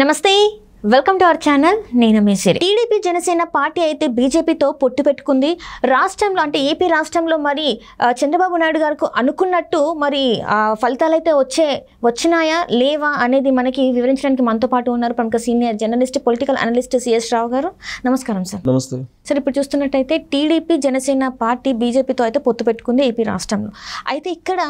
నమస్తే welcome to our channel నేను మీ TDP Janasena party అయితే బీజేపీతో పొట్టు పెట్టుకుంది రాష్ట్రంలో అంటే ఏపీ రాష్ట్రంలో మరి చంద్రబాబు నాయుడు గారికి అనుకున్నట్టు మరి ఫలితాలు అయితే వచ్చే వచ్చినాయా లేవా అనేది మనకి వివరించడానికి మనతో పాటు ఉన్నారు ప్రముఖ senior journalist political analyst CS Rao గారు నమస్కారం సార్ నమస్తే సరే ఇప్పుడు చూస్తున్నట్టయితే టీడీపీ జనసేన పార్టీ బీజేపీతో అయితే పొత్తు పెట్టుకుంది ఏపీ రాష్ట్రంలో అయితే ఇక్కడ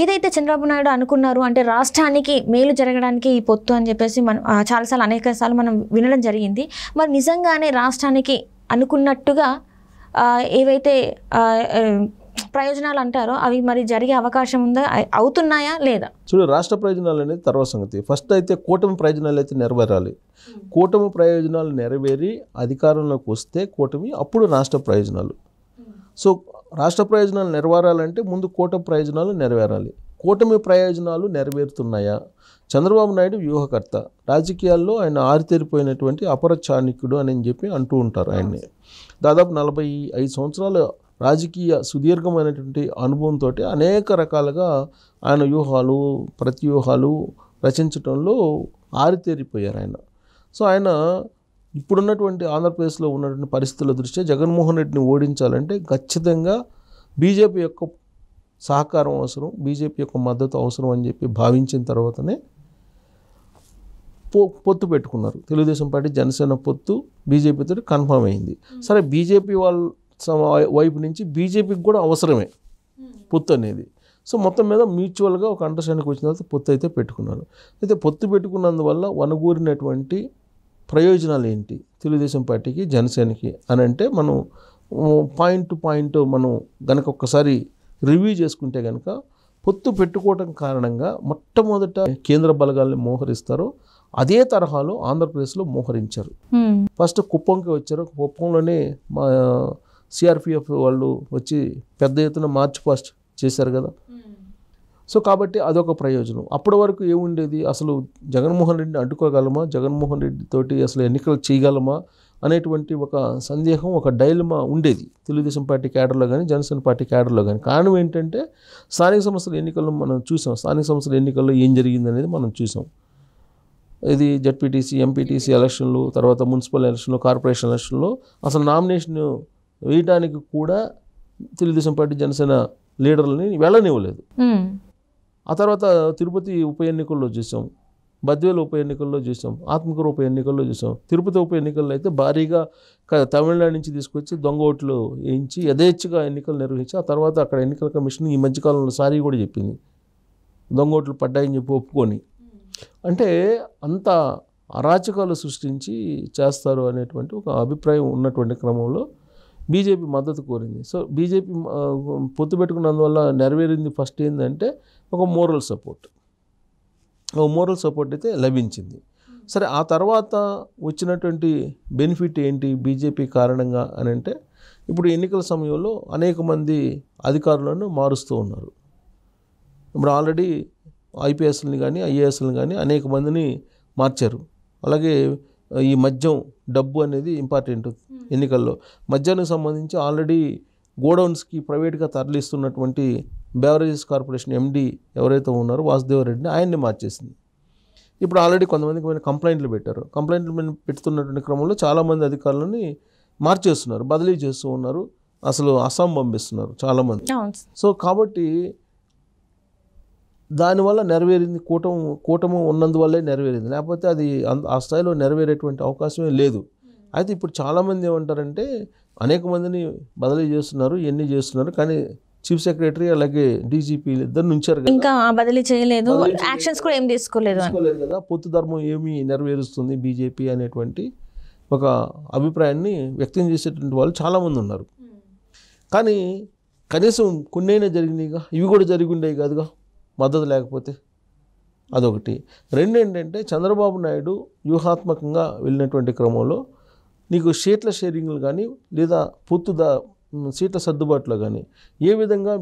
ఏదైతే చంద్రబాబు నాయుడు అనుకున్నారు అంటే రాష్ట్రానికి మేలు జరగడానికి ఈ పొత్తు అని చెప్పేసి మనం చాలాసార్లు అనేక సార్లు మనం వినడం జరిగింది మరి నిజంగానే రాష్ట్రానికి అనుకున్నట్టుగా ఏవైతే ప్రయోజనాలు అంటారో అవి మరి జరిగే అవకాశం ఉందా అవుతున్నాయా లేదా చూడు రాష్ట్ర ప్రయోజనాలు అనేది తర్వాత సంగతి ఫస్ట్ అయితే కూటమి ప్రయోజనాలు అయితే నెరవేరాలి కూటమి ప్రయోజనాలు నెరవేరి అధికారంలోకి వస్తే కూటమి అప్పుడు రాష్ట్ర ప్రయోజనాలు సో రాష్ట్ర ప్రయోజనాలు నెరవేరాలంటే ముందు కూటమి ప్రయోజనాలు నెరవేరాలి కూటమి ప్రయోజనాలు నెరవేరుతున్నాయా చంద్రబాబు నాయుడు వ్యూహకర్త రాజకీయాల్లో ఆయన ఆరితేరిపోయినటువంటి అపర చాణిక్యుడు అని చెప్పి అంటూ ఉంటారు ఆయన్ని దాదాపు నలభై ఐదు సంవత్సరాలు రాజకీయ సుదీర్ఘమైనటువంటి అనుభవంతో అనేక రకాలుగా ఆయన వ్యూహాలు ప్రతివ్యూహాలు రచించడంలో ఆరితేరిపోయారు ఆయన సో ఆయన ఇప్పుడున్నటువంటి ఆంధ్రప్రదేశ్లో ఉన్నటువంటి పరిస్థితుల దృష్ట్యా జగన్మోహన్ రెడ్డిని ఓడించాలంటే ఖచ్చితంగా బీజేపీ యొక్క సహకారం అవసరం బీజేపీ యొక్క మద్దతు అవసరం అని చెప్పి భావించిన తర్వాతనే పో పొత్తు పెట్టుకున్నారు తెలుగుదేశం పార్టీ జనసేన పొత్తు బీజేపీతో కన్ఫర్మ్ అయింది సరే బీజేపీ వాళ్ళు వైపు నుంచి బీజేపీకి కూడా అవసరమే పొత్తు అనేది సో మొత్తం మీద మ్యూచువల్గా ఒక అండర్స్టాండింగ్ వచ్చిన తర్వాత పొత్తు అయితే పెట్టుకున్నారు అయితే పొత్తు పెట్టుకున్నందువల్ల వనగూరినటువంటి ప్రయోజనాలు ఏంటి తెలుగుదేశం పార్టీకి జనసేనకి అని అంటే మనం పాయింట్ టు పాయింట్ మనం గనక ఒక్కసారి రివ్యూ చేసుకుంటే కనుక పొత్తు పెట్టుకోవటం కారణంగా మొట్టమొదట కేంద్ర బలగాల్ని మోహరిస్తారు అదే తరహాలో ఆంధ్రప్రదేశ్లో మోహరించారు ఫస్ట్ కుప్పంకి వచ్చారు కుప్పంలోనే మా సిఆర్పిఎఫ్ వాళ్ళు వచ్చి పెద్ద ఎత్తున మార్చ్ పాస్ట్ చేశారు కదా సో కాబట్టి అదొక ప్రయోజనం అప్పటి వరకు ఏముండేది అసలు జగన్మోహన్ రెడ్డిని అడ్డుకోగలమా జగన్మోహన్ రెడ్డితోటి అసలు ఎన్నికలు చేయగలమా అనేటువంటి ఒక సందేహం ఒక డైలమా ఉండేది తెలుగుదేశం పార్టీ క్యాడర్లో కానీ జనసేన పార్టీ క్యాడర్లో కానీ కారణం ఏంటంటే స్థానిక సంస్థల ఎన్నికల్లో మనం చూసాం స్థానిక సంస్థల ఎన్నికల్లో ఏం జరిగింది అనేది మనం చూసాం ఇది జడ్పీటీసీ ఎంపీటీసీ ఎలక్షన్లు తర్వాత మున్సిపల్ ఎలక్షన్లు కార్పొరేషన్ ఎలక్షన్లో అసలు నామినేషన్ వేయటానికి కూడా తెలుగుదేశం పార్టీ జనసేన లీడర్లని వెళ్ళనివ్వలేదు ఆ తర్వాత తిరుపతి ఉప ఎన్నికల్లో చూసాం బద్వేలు ఉప ఎన్నికల్లో చూసాం ఆత్మకూరు ఉప ఎన్నికల్లో చూసాం తిరుపతి ఉప ఎన్నికల్లో అయితే భారీగా తమిళనాడు నుంచి తీసుకొచ్చి దొంగ ఓట్లు వేయించి యథేచ్ఛగా ఎన్నికలు నిర్వహించి ఆ తర్వాత అక్కడ ఎన్నికల కమిషన్ ఈ మధ్యకాలంలో సారీ కూడా చెప్పింది దొంగ ఓట్లు పడ్డాయని చెప్పి ఒప్పుకొని అంటే అంత అరాచకాలు సృష్టించి చేస్తారు అనేటువంటి ఒక అభిప్రాయం ఉన్నటువంటి క్రమంలో బీజేపీ మద్దతు కోరింది సో బీజేపీ పొత్తు పెట్టుకున్నందువల్ల నెరవేరింది ఫస్ట్ ఏంటంటే ఒక మోరల్ సపోర్ట్ ఒక మోరల్ సపోర్ట్ అయితే లభించింది సరే ఆ తర్వాత వచ్చినటువంటి బెనిఫిట్ ఏంటి బీజేపీ కారణంగా అని అంటే ఇప్పుడు ఎన్నికల సమయంలో అనేక మంది అధికారులను మారుస్తూ ఉన్నారు ఇప్పుడు ఆల్రెడీ ఐపీఎస్ని కానీ ఐఏఎస్ని కానీ అనేక మందిని మార్చారు అలాగే ఈ మద్యం డబ్బు అనేది ఇంపార్టెంట్ ఎన్నికల్లో మద్యానికి సంబంధించి ఆల్రెడీ గోడౌన్స్కి ప్రైవేట్గా తరలిస్తున్నటువంటి బెవరేజెస్ కార్పొరేషన్ ఎండీ ఎవరైతే ఉన్నారో రెడ్డిని ఆయన్ని మార్చేసింది ఇప్పుడు ఆల్రెడీ కొంతమందికి మేము కంప్లైంట్లు పెట్టారు కంప్లైంట్లు మేము పెడుతున్నటువంటి క్రమంలో చాలామంది అధికారులని మార్చేస్తున్నారు బదిలీ చేస్తూ ఉన్నారు అసలు అస్సాం పంపిస్తున్నారు చాలామంది సో కాబట్టి దానివల్ల నెరవేరింది కూటము కూటమి ఉన్నందువల్లే నెరవేరింది లేకపోతే అది ఆ స్థాయిలో నెరవేరేటువంటి అవకాశమే లేదు అయితే ఇప్పుడు చాలామంది ఏమంటారంటే అనేక మందిని బదిలీ చేస్తున్నారు ఇవన్నీ చేస్తున్నారు కానీ చీఫ్ సెక్రటరీ అలాగే డీజీపీ ఇద్దరు నుంచారు ఇంకా బదిలీ చేయలేదు యాక్షన్స్ కూడా ఏం తీసుకోలేదు కదా పొత్తు ధర్మం ఏమి నెరవేరుస్తుంది బీజేపీ అనేటువంటి ఒక అభిప్రాయాన్ని వ్యక్తం చేసేటువంటి వాళ్ళు చాలామంది ఉన్నారు కానీ కనీసం కొన్నైనా జరిగినాయిగా ఇవి కూడా జరిగి ఉండేవి కాదుగా మద్దతు లేకపోతే అదొకటి రెండు ఏంటంటే చంద్రబాబు నాయుడు వ్యూహాత్మకంగా వెళ్ళినటువంటి క్రమంలో నీకు సీట్ల షేరింగ్లు కానీ లేదా పొత్తు దా సీట్ల సర్దుబాట్లో కానీ ఏ విధంగా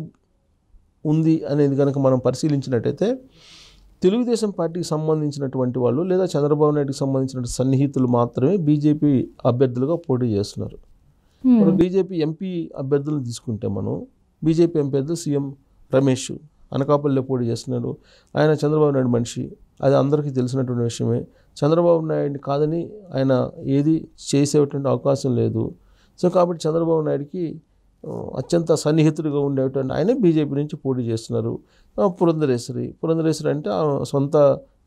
ఉంది అనేది కనుక మనం పరిశీలించినట్టయితే తెలుగుదేశం పార్టీకి సంబంధించినటువంటి వాళ్ళు లేదా చంద్రబాబు నాయుడుకి సంబంధించిన సన్నిహితులు మాత్రమే బీజేపీ అభ్యర్థులుగా పోటీ చేస్తున్నారు బీజేపీ ఎంపీ అభ్యర్థులను తీసుకుంటే మనం బీజేపీ అభ్యర్థులు సీఎం రమేష్ అనకాపల్లిలో పోటీ చేస్తున్నాడు ఆయన చంద్రబాబు నాయుడు మనిషి అది అందరికీ తెలిసినటువంటి విషయమే చంద్రబాబు నాయుడిని కాదని ఆయన ఏది చేసేటువంటి అవకాశం లేదు సో కాబట్టి చంద్రబాబు నాయుడికి అత్యంత సన్నిహితుడిగా ఉండేటువంటి ఆయన బీజేపీ నుంచి పోటీ చేస్తున్నారు పురంధరేశ్వరి పురంధరేశ్వరి అంటే సొంత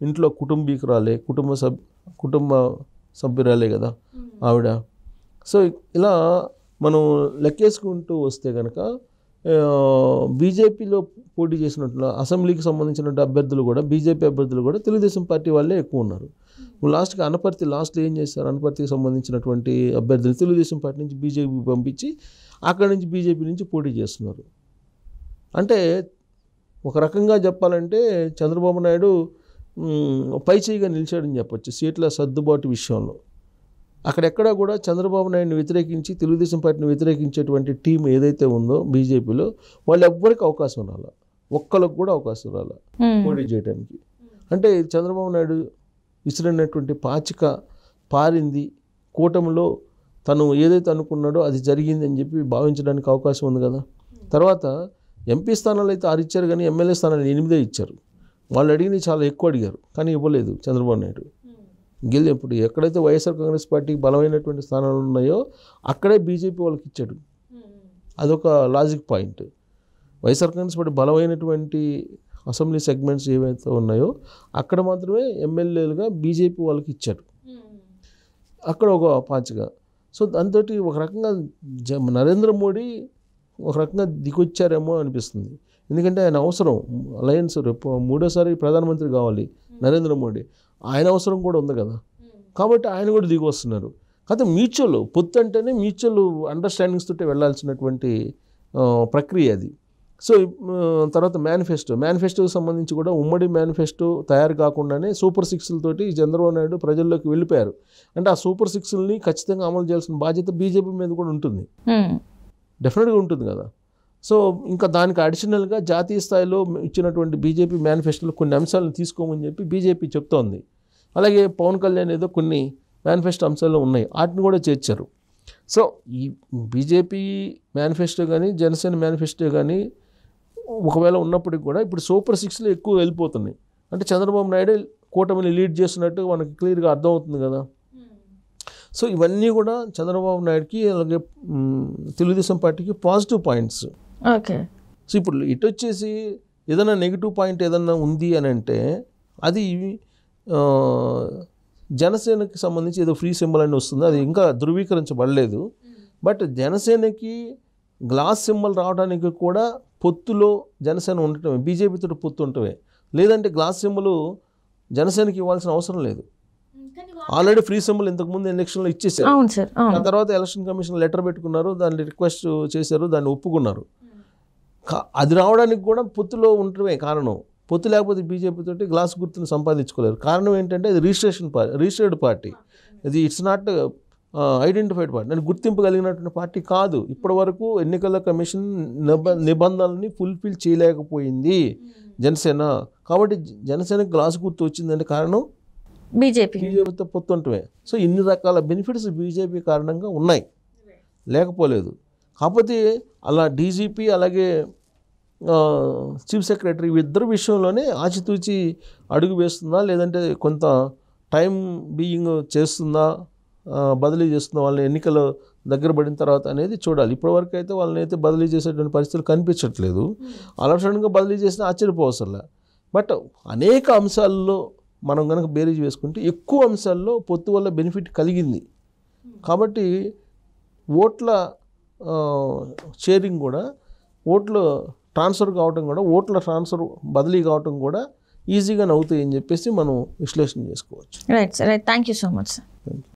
ఇంట్లో కుటుంబీకురాలే కుటుంబ సభ్ కుటుంబ సభ్యురాలే కదా ఆవిడ సో ఇలా మనం లెక్కేసుకుంటూ వస్తే కనుక బీజేపీలో పోటీ చేసినట్లు అసెంబ్లీకి సంబంధించిన అభ్యర్థులు కూడా బీజేపీ అభ్యర్థులు కూడా తెలుగుదేశం పార్టీ వాళ్ళే ఎక్కువ ఉన్నారు లాస్ట్కి అనపర్తి లాస్ట్లో ఏం చేస్తారు అనపర్తికి సంబంధించినటువంటి అభ్యర్థులు తెలుగుదేశం పార్టీ నుంచి బీజేపీ పంపించి అక్కడి నుంచి బీజేపీ నుంచి పోటీ చేస్తున్నారు అంటే ఒక రకంగా చెప్పాలంటే చంద్రబాబు నాయుడు పైచేయిగా నిలిచాడని చెప్పచ్చు సీట్ల సర్దుబాటు విషయంలో అక్కడెక్కడ కూడా చంద్రబాబు నాయుడిని వ్యతిరేకించి తెలుగుదేశం పార్టీని వ్యతిరేకించేటువంటి టీం ఏదైతే ఉందో బీజేపీలో వాళ్ళు ఎవ్వరికి అవకాశం రాల ఒక్కళ్ళకు కూడా అవకాశం రాల పోటీ చేయడానికి అంటే చంద్రబాబు నాయుడు విసిరినటువంటి పాచిక పారింది కూటమిలో తను ఏదైతే అనుకున్నాడో అది జరిగింది అని చెప్పి భావించడానికి అవకాశం ఉంది కదా తర్వాత ఎంపీ స్థానాలు అయితే ఆరు ఇచ్చారు కానీ ఎమ్మెల్యే స్థానాలు ఎనిమిదే ఇచ్చారు వాళ్ళు అడిగినవి చాలా ఎక్కువ అడిగారు కానీ ఇవ్వలేదు చంద్రబాబు నాయుడు గెలి ఇప్పుడు ఎక్కడైతే వైఎస్ఆర్ కాంగ్రెస్ పార్టీకి బలమైనటువంటి స్థానాలు ఉన్నాయో అక్కడే బీజేపీ వాళ్ళకి ఇచ్చాడు అదొక logic point YSR Congress party బలమైనటువంటి అసెంబ్లీ సెగ్మెంట్స్ ఏవైతే ఉన్నాయో అక్కడ మాత్రమే ఎమ్మెల్యేలుగా బీజేపీ వాళ్ళకి ఇచ్చారు అక్కడ ఒక పాచిగా సో దాంతో ఒక రకంగా జ నరేంద్ర మోడీ ఒక రకంగా దిగొచ్చారేమో అనిపిస్తుంది ఎందుకంటే ఆయన అవసరం అలయన్స్ రేపు మూడోసారి ప్రధానమంత్రి కావాలి నరేంద్ర మోడీ ఆయన అవసరం కూడా ఉంది కదా కాబట్టి ఆయన కూడా దిగి వస్తున్నారు కాకపోతే మ్యూచువల్ పొత్తు అంటేనే మ్యూచువల్ అండర్స్టాండింగ్స్ తోటే వెళ్లాల్సినటువంటి ప్రక్రియ అది సో తర్వాత మేనిఫెస్టో మేనిఫెస్టోకి సంబంధించి కూడా ఉమ్మడి మేనిఫెస్టో తయారు కాకుండానే సూపర్ సిక్స్లతోటి చంద్రబాబు నాయుడు ప్రజల్లోకి వెళ్ళిపోయారు అంటే ఆ సూపర్ సిక్స్ని ఖచ్చితంగా అమలు చేయాల్సిన బాధ్యత బీజేపీ మీద కూడా ఉంటుంది డెఫినెట్గా ఉంటుంది కదా సో ఇంకా దానికి అడిషనల్గా జాతీయ స్థాయిలో ఇచ్చినటువంటి బీజేపీ మేనిఫెస్టోలో కొన్ని అంశాలను తీసుకోమని చెప్పి బీజేపీ చెప్తోంది అలాగే పవన్ కళ్యాణ్ ఏదో కొన్ని మేనిఫెస్టో అంశాలు ఉన్నాయి వాటిని కూడా చేర్చారు సో ఈ బీజేపీ మేనిఫెస్టో కానీ జనసేన మేనిఫెస్టో కానీ ఒకవేళ ఉన్నప్పటికి కూడా ఇప్పుడు సూపర్ సిక్స్లో ఎక్కువ వెళ్ళిపోతున్నాయి అంటే చంద్రబాబు నాయుడు కూటమిని లీడ్ చేస్తున్నట్టు మనకి క్లియర్గా అర్థమవుతుంది కదా సో ఇవన్నీ కూడా చంద్రబాబు నాయుడుకి అలాగే తెలుగుదేశం పార్టీకి పాజిటివ్ పాయింట్స్ ఓకే సో ఇప్పుడు ఇటు వచ్చేసి ఏదైనా నెగిటివ్ పాయింట్ ఏదైనా ఉంది అని అంటే అది జనసేనకి సంబంధించి ఏదో ఫ్రీ సింబల్ అని వస్తుంది అది ఇంకా ధృవీకరించబడలేదు బట్ జనసేనకి గ్లాస్ సింబల్ రావడానికి కూడా పొత్తులో జనసేన ఉండటమే బీజేపీతో పొత్తు ఉండటమే లేదంటే గ్లాస్ సింబలు జనసేనకి ఇవ్వాల్సిన అవసరం లేదు ఆల్రెడీ ఫ్రీ సింబల్ ఇంతకుముందు ఎలక్షన్లో ఇచ్చేసారు ఆ తర్వాత ఎలక్షన్ కమిషన్ లెటర్ పెట్టుకున్నారు దాన్ని రిక్వెస్ట్ చేశారు దాన్ని ఒప్పుకున్నారు అది రావడానికి కూడా పొత్తులో ఉండటమే కారణం పొత్తు లేకపోతే బీజేపీతో గ్లాస్ గుర్తును సంపాదించుకోలేరు కారణం ఏంటంటే అది రిజిస్ట్రేషన్ పార్టీ రిజిస్టర్డ్ పార్టీ ఇది ఇట్స్ నాట్ ఐడెంటిఫైడ్ పార్టీ నేను గుర్తింపు కలిగినటువంటి పార్టీ కాదు ఇప్పటి వరకు ఎన్నికల కమిషన్ నిబ నిబంధనల్ని ఫుల్ఫిల్ చేయలేకపోయింది జనసేన కాబట్టి జనసేనకు గ్లాస్ గుర్తు వచ్చిందంటే కారణం బీజేపీ బీజేపీతో పొత్తు ఉంటమే సో ఇన్ని రకాల బెనిఫిట్స్ బీజేపీ కారణంగా ఉన్నాయి లేకపోలేదు కాకపోతే అలా డీజీపీ అలాగే చీఫ్ సెక్రటరీ ఇద్దరు విషయంలోనే ఆచితూచి అడుగు వేస్తుందా లేదంటే కొంత టైం బీయింగ్ చేస్తుందా బదిలీ చేస్తున్న వాళ్ళని ఎన్నికలు దగ్గర పడిన తర్వాత అనేది చూడాలి ఇప్పటివరకు అయితే వాళ్ళని అయితే బదిలీ చేసేటువంటి పరిస్థితులు కనిపించట్లేదు hmm. అలక్షణంగా బదిలీ చేసిన ఆశ్చర్యపోవసరం బట్ అనేక అంశాల్లో మనం కనుక బేరీజ్ వేసుకుంటే ఎక్కువ అంశాల్లో పొత్తు వల్ల బెనిఫిట్ కలిగింది hmm. కాబట్టి ఓట్ల షేరింగ్ కూడా ఓట్లు ట్రాన్స్ఫర్ కావటం కూడా ఓట్ల ట్రాన్స్ఫర్ బదిలీ కావటం కూడా ఈజీగా అవుతాయని అని చెప్పేసి మనం విశ్లేషణ చేసుకోవచ్చు right sir right thank you so much sir